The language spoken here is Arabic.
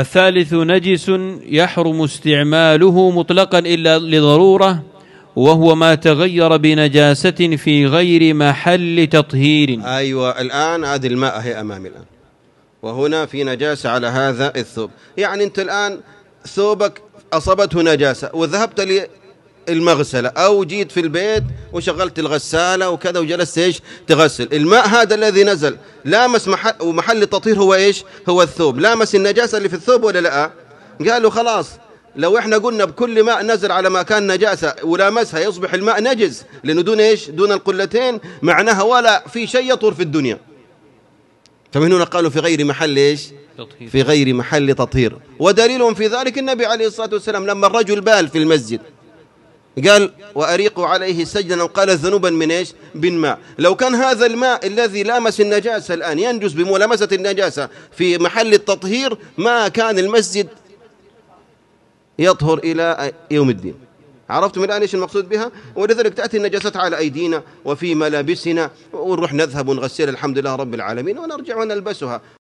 الثالث نجس يحرم استعماله مطلقا إلا لضرورة وهو ما تغير بنجاسة في غير محل تطهير أيوة الآن هذه الماء هي أمامي الآن وهنا في نجاسة على هذا الثوب يعني أنت الآن ثوبك أصابته نجاسة وذهبت المغسلة أو جيت في البيت وشغلت الغسالة وكذا وجلست إيش تغسل الماء هذا الذي نزل لامس محل ومحل التطهير هو إيش هو الثوب لامس النجاسة اللي في الثوب ولا لا قالوا خلاص لو احنا قلنا بكل ماء نزل على ما كان نجاسة ولامسها يصبح الماء نجس لأنه دون إيش دون القلتين معناها ولا في شيء يطور في الدنيا فمن هنا قالوا في غير محل إيش تطهير. في غير محل تطهير ودليلهم في ذلك النبي عليه الصلاة والسلام لما الرجل بال في المسجد قال وأريق عليه سجدا قال ذنوبا من إيش بالماء لو كان هذا الماء الذي لامس النجاسة الآن ينجس بملامسة النجاسة في محل التطهير ما كان المسجد يطهر إلى يوم الدين عرفتم الآن إيش المقصود بها ولذلك تأتي النجاسات على أيدينا وفي ملابسنا ونروح نذهب ونغسلها الحمد لله رب العالمين ونرجع ونلبسها